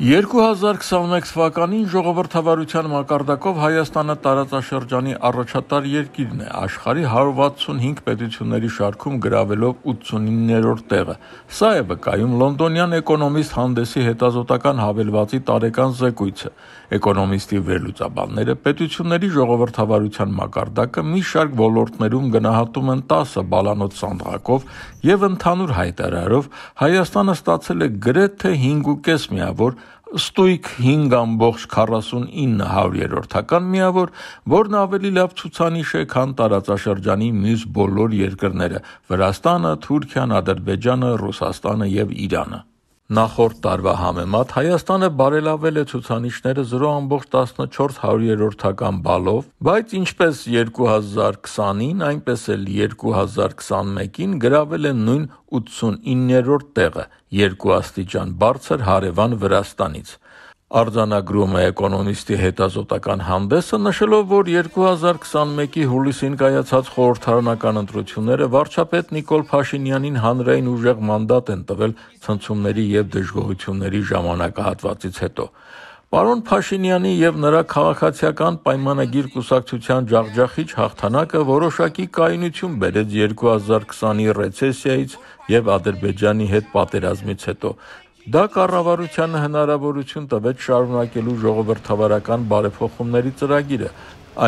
2021 թվականին ժողովրդավարության մակարդակով Հայաստանը տարածաշրջանի առաջատար երկիրն է, աշխարի 165 պետությունների շարքում գրավելով 89-րդ տեղը։ Սա է վկայում Լոնդոնյան Էկոնոմիստ հանդեսի հետազոտական հավելվածի տարեկան զեկույցը։ Էկոնոմիստի վերլուծաբանները պետությունների ժողովրդավարության մակարդակը մի շարք ոլորտներում գնահատում են 10 բալանոց սանդղակով եւ ընդհանուր հայտարարով Հայաստանը ստացել է գրեթե 5.5 միավոր ստույգ 5.49 հավերորդական միավոր, որն ավելի լավ ցուցանիշ է, քան տարածաշրջանի մյուս բոլոր երկրները՝ Վրաստանը, Թուրքիան, Ադրբեջանը, Ռուսաստանը եւ Իրանը։ Նախորդ տարվա համեմատ Հայաստանը բարելավել է ցուցանիշները 0.14-ական բալով, բայց ինչպես 2020-ին, այնպես էլ 2021-ին գրավել է նույն 89-րդ տեղը՝ 2 աստիճան բարձր հարևան Վրաստանից։ Արձանագրում է էկոնոմիստի հետազոտական հանդեսը նշելով, որ 2021-ի հուլիսին կայացած խորհրդարանական ընտրությունները վարչապետ Նիկոլ Փաշինյանին հանրային ուժեղ մանդատ են տվել ցնցումների եւ դժգոհությունների ժամանակահատվածից հետո։ Պարոն Փաշինյանի եւ նրա քաղաքացիական պայմանագիր կուսակցության ջախջախիչ հաղթանակը որոշակի կայունություն բերեց 2020-ի ռեցեսիայից եւ Ադրբեջանի հետ պատերազմից հետո, Դա կառավարությանը հնարավորություն տվեց շարունակելու ժողովրդավարական բարեփոխումների ծրագիրը։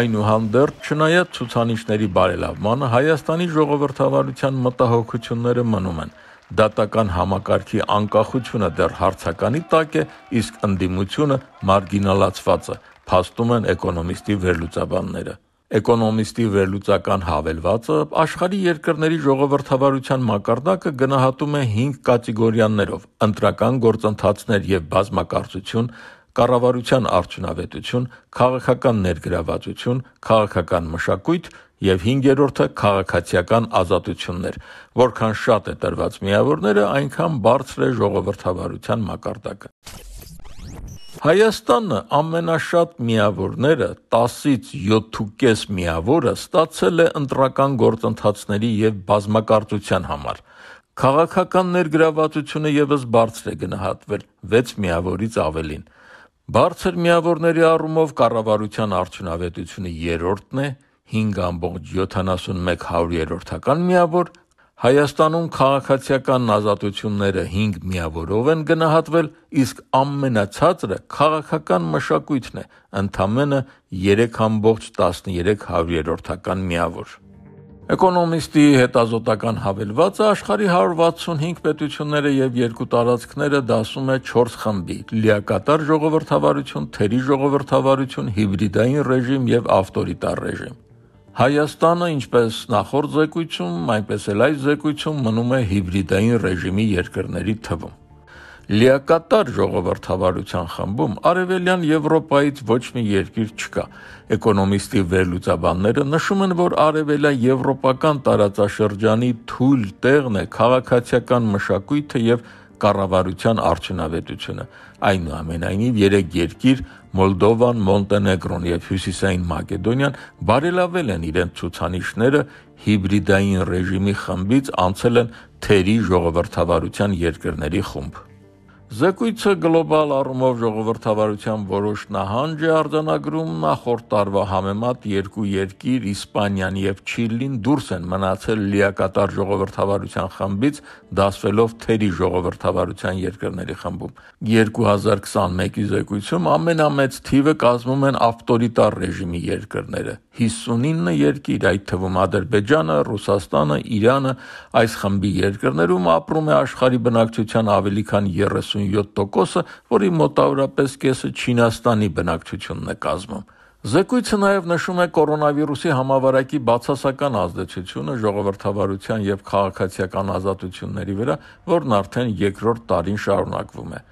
Այնուհանդերձ, չնայած ցուցանիշների բարելավմանը, Հայաստանի ժողովրդավարության մտահոգությունները մնում են։ Դատական համակարգի անկախությունը դեռ հարցականի տակ է, իսկ ընդդիմությունը մարգինալացված է, փաստում են էկոնոմիստի վերլուծաբանները։ Էկոնոմիստի վերլուծական հավելվածը աշխարհի երկրների ժողովրդավարության մակարդակը գնահատում է 5 կատեգորիաներով՝ ընտրական գործընթացներ եւ բազմակարծություն, կառավարության արդյունավետություն, քաղաքական ներգրավվածություն, քաղաքական մշակույթ եւ 5-րդը քաղաքացիական ազատություններ։ Որքան շատ է տրված միավորները, այնքան բարձր է ժողովրդավարության մակարդակը։ Հայաստանը ամենաշատ միավորները 10-ից 7.5 միավորը ստացել է ընտրական գործընթացների եւ բազմակարծության համար։ Քաղաքական ներգրավվածությունը եւս բարձր է գնահատվել 6 միավորից ավելին։ Բարձր միավորների առումով կառավարության արդյունավետությունը երրորդն է 5.71 100-երորդական միավոր, Հայաստանում քաղաքացիական ազատությունները 5 միավորով են գնահատվել, իսկ ամենացածրը քաղաքական մշակույթն է, ընդամենը 3.13-ական միավոր։ Էկոնոմիստի հետազոտական հավելվածը աշխարի 165 պետությունները եւ երկու տարածքները դասում է 4 խմբի՝ լիակատար ժողովրդավարություն, թերի ժողովրդավարություն, հիբրիդային ռեժիմ եւ ավտորիտար ռեժիմ։ Հայաստանը ինչպես նախորդ զեկույցում, այնպես էլ այս զեկույցում մնում է հիբրիդային ռեժիմի երկրների թվում։ Լիակատար ժողովրդավարության խմբում Արևելյան Եվրոպայից ոչ մի երկիր չկա։ Էկոնոմիստի վերլուծաբանները նշում են, որ Արևելյան Եվրոպական տարածաշրջանի թույլ տեղն է քաղաքացիական մշակույթը եւ կառավարության արդյունավետությունը։ Այնուամենայնիվ երեք երկիր Մոլդովան, Մոնտենեգրոն եւ Հյուսիսային Մակեդոնիան բարելավել են իրենց ցուցանիշները հիբրիդային ռեժիմի խմբից անցել են թերի ժողովրդավարության երկրների խումբ։ Զեկույցը գլոբալ առումով ժողովրդավարության որոշ նահանջ է արձանագրում նախորդ տարվա համեմատ երկու երկիր Իսպանիան եւ Չիլին դուրս են մնացել լիակատար ժողովրդավարության խմբից դասվելով թերի ժողովրդավարության երկրների խմբում 2021-ի զեկույցում ամենամեծ թիվը կազմում են ավտորիտար ռեժիմի երկրները 59 երկիր այդ թվում Ադրբեջանը, Ռուսաստանը, Իրանը այս խմբի երկրներում ապրում է աշխարհի բնակչության ավելի քան 30 77%-ը, որի մոտավորապես կեսը Չինաստանի բնակչությունն է կազմում։ Զեկույցը նաև նշում է կորոնավիրուսի համավարակի բացասական ազդեցությունը ժողովրդավարության եւ քաղաքացիական ազատությունների վրա, որն արդեն երկրորդ տարին շարունակվում է։